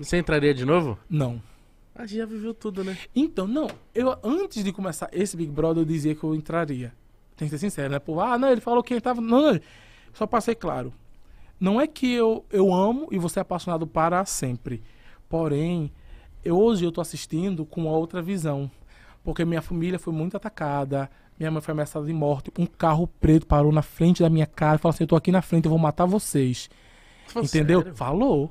Você entraria de novo? Não. A gente já viveu tudo, né? Então, não. Eu, antes de começar esse Big Brother, eu dizia que eu entraria. Tem que ser sincero, né? Pô, ah, não, ele falou que ele estava. Não, não. Só passei. claro. Não é que eu, eu amo e você é apaixonado para sempre. Porém, eu, hoje eu tô assistindo com outra visão. Porque minha família foi muito atacada. Minha mãe foi ameaçada de morte. Um carro preto parou na frente da minha cara e falou assim: Eu tô aqui na frente, eu vou matar vocês. Entendeu? Sério? Falou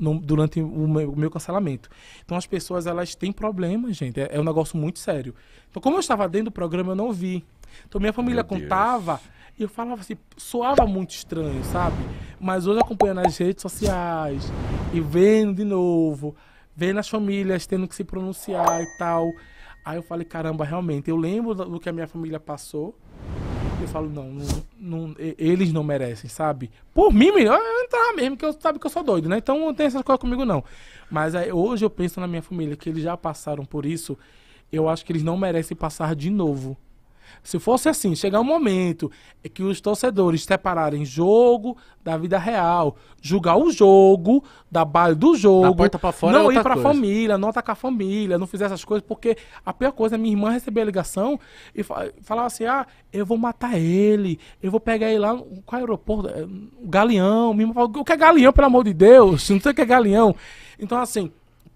no, durante o meu, o meu, cancelamento. Então as pessoas elas têm problemas, gente. É, é, um negócio muito sério. Então como eu estava dentro do programa eu não vi. Então minha família meu contava Deus. e eu falava assim, soava muito estranho, sabe? Mas hoje acompanhando as redes sociais e vendo de novo, vendo as famílias tendo que se pronunciar e tal. Aí eu falei, caramba, realmente, eu lembro do que a minha família passou, eu falo, não, não, não, eles não merecem, sabe? Por mim, melhor eu entrar mesmo, que eu sabe que eu sou doido, né? Então não tem essas coisas comigo, não. Mas hoje eu penso na minha família, que eles já passaram por isso. Eu acho que eles não merecem passar de novo. Se fosse assim, chegar um momento que os torcedores separarem jogo da vida real, julgar o jogo, da baile do jogo, é não é ir pra coisa. família, não atacar a família, não fizer essas coisas, porque a pior coisa é minha irmã receber a ligação e falar assim: ah, eu vou matar ele, eu vou pegar ele lá, qual é aeroporto? É, galeão, minha irmã fala, o que é galeão, pelo amor de Deus? Não sei o que é galeão. Então, assim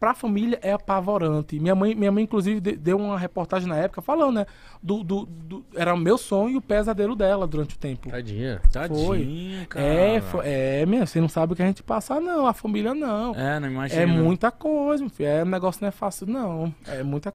para a família é apavorante. Minha mãe, minha mãe inclusive, deu uma reportagem na época falando, né? Do, do, do era o meu sonho e o pesadelo dela durante o tempo. Tadinha, tadinha, foi. cara. É, foi, é, minha, você não sabe o que a gente passa, não. A família não. É, não imagina. É muita coisa, meu filho. É, o negócio não é fácil, não. É muita